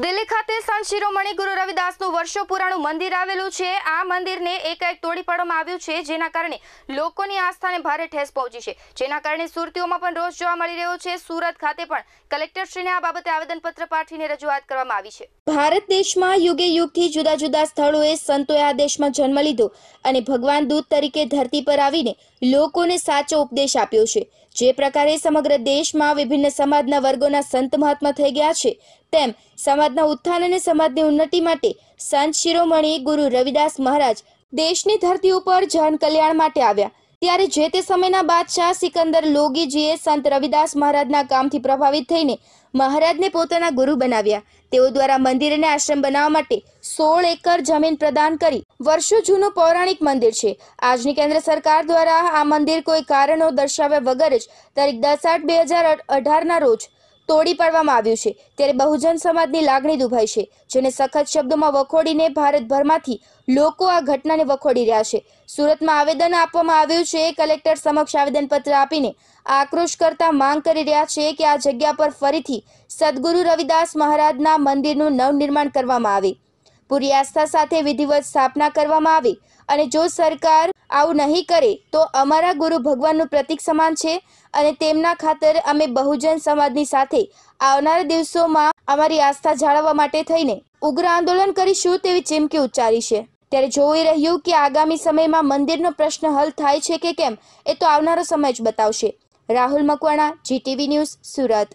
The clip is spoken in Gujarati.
દિલ્હી ખાતે સંત શિરોમણી ગુરુ રવિદાસનું વર્ષો પુરાણું મંદિર આવેલું છે આ મંદિરને એક એક તોડી પાડવામાં આવ્યું છે જેના કારણે લોકોની આસ્થાને ભારે ઠેસ પહોંચી છે જેના કારણે સુરતીઓમાં પણ રોષ જોવા મળી રહ્યો છે સુરત ખાતે પણ કલેક્ટરશ્રીને આ બાબતે આવેદનપત્ર પાઠવીને રજૂઆત કરવામાં આવી છે ભારત દેશમાં યુગે યુગથી જુદા જુદા સ્થળોએ સંતોએ આ દેશમાં જન્મ લીધો અને ભગવાન દૂત તરીકે ધરતી પર આવીને લોકોને સાચો ઉપદેશ આપ્યો છે જે પ્રકારે સમગ્ર દેશમાં વિભિન્ન સમાજના વર્ગોના સંત મહાત્મા થઈ ગયા છે તેમ સમાજના ઉત્થાન અને સમાજની ઉન્નતિ માટે સંત શિરોમણી ગુરુ રવિદાસ મહારાજ દેશની ધરતી ઉપર જન કલ્યાણ માટે આવ્યા ત્યારે જે તે સમયના બાદશાહ સિકંદર લોગીજીએ સંત રવિદાસ મહારાજના કામથી પ્રભાવિત થઈને મહારાજને પોતાના ગુરુ બનાવ્યા તેઓ દ્વારા મંદિર અને આશ્રમ બનાવવા માટે સોળ એકર જમીન પ્રદાન કરી વર્ષો જૂનું પૌરાણિક મંદિર છે આજની કેન્દ્ર સરકાર દ્વારા આ મંદિર કોઈ કારણો દર્શાવ્યા વગર જ તારીખ દસ આઠ બે હજાર અઢારના રોજ તોડી પાડવામાં આવ્યું છે ત્યારે બહુજન સમાજની લાગણી દુભાઈ છે જેને સખત શબ્દોમાં વખોડીને ભારતભરમાંથી લોકો આ ઘટનાને વખોડી રહ્યા છે સુરતમાં આવેદન આપવામાં આવ્યું છે કલેક્ટર સમક્ષ આવેદનપત્ર આપીને આક્રોશ કરતા માંગ કરી રહ્યા છે કે આ જગ્યા પર ફરીથી સદગુરુ રવિદાસ મહારાજના મંદિરનું નવનિર્માણ કરવામાં આવે પૂરી આસ્થા સાથે વિધિવત સ્થાપના કરવામાં આવે અને જો સરકાર આવું નહીં કરે તો અમારા ગુરુ ભગવાનનું પ્રતિક સમાન છે અને તેમના ખાતર અમે બહુજન સમાજની સાથે આવનારા દિવસોમાં અમારી આસ્થા જાળવવા માટે થઈને ઉગ્ર આંદોલન કરીશું તેવી ચીમકી ઉચ્ચારી છે ત્યારે જોઈ રહ્યું કે આગામી સમયમાં મંદિરનો પ્રશ્ન હલ થાય છે કે કેમ એ તો આવનારો સમય જ બતાવશે રાહુલ મકવાણા જીટીવી ન્યૂઝ સુરત